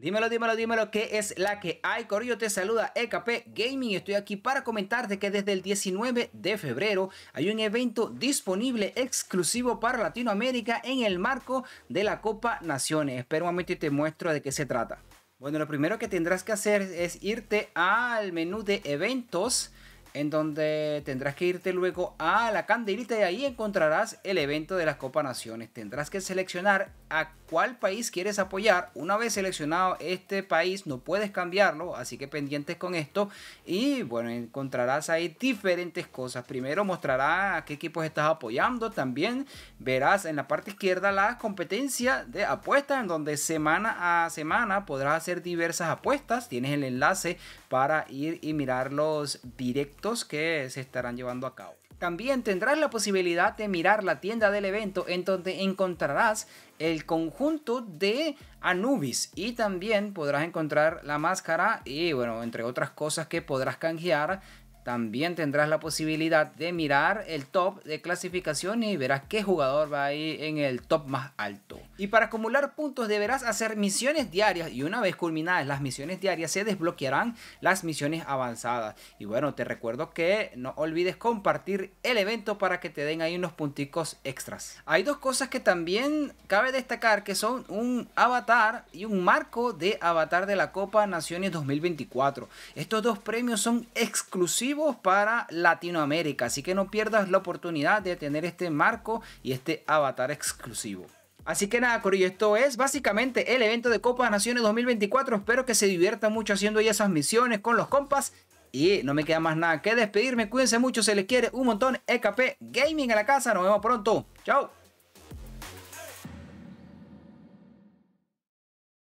Dímelo, dímelo, dímelo, ¿qué es la que hay? Corillo te saluda EKP Gaming. Estoy aquí para comentarte que desde el 19 de febrero hay un evento disponible exclusivo para Latinoamérica en el marco de la Copa Naciones. Espero, un momento y te muestro de qué se trata. Bueno, lo primero que tendrás que hacer es irte al menú de eventos en donde tendrás que irte luego a la candelita y ahí encontrarás el evento de las Copa Naciones. Tendrás que seleccionar a cuál país quieres apoyar. Una vez seleccionado este país no puedes cambiarlo, así que pendientes con esto. Y bueno, encontrarás ahí diferentes cosas. Primero mostrará a qué equipos estás apoyando. También verás en la parte izquierda la competencia de apuestas en donde semana a semana podrás hacer diversas apuestas. Tienes el enlace para ir y mirarlos directamente que se estarán llevando a cabo. También tendrás la posibilidad de mirar la tienda del evento en donde encontrarás el conjunto de Anubis y también podrás encontrar la máscara y bueno, entre otras cosas que podrás canjear también tendrás la posibilidad de mirar el top de clasificación y verás qué jugador va ahí en el top más alto. Y para acumular puntos deberás hacer misiones diarias y una vez culminadas las misiones diarias se desbloquearán las misiones avanzadas. Y bueno, te recuerdo que no olvides compartir el evento para que te den ahí unos punticos extras. Hay dos cosas que también cabe destacar que son un avatar y un marco de avatar de la Copa Naciones 2024. Estos dos premios son exclusivos para Latinoamérica, así que no pierdas la oportunidad de tener este marco y este avatar exclusivo. Así que nada, Corillo, esto es básicamente el evento de Copa Naciones 2024. Espero que se diviertan mucho haciendo ya esas misiones con los compas. Y no me queda más nada que despedirme. Cuídense mucho, se les quiere un montón. EKP Gaming a la casa. Nos vemos pronto. Chao.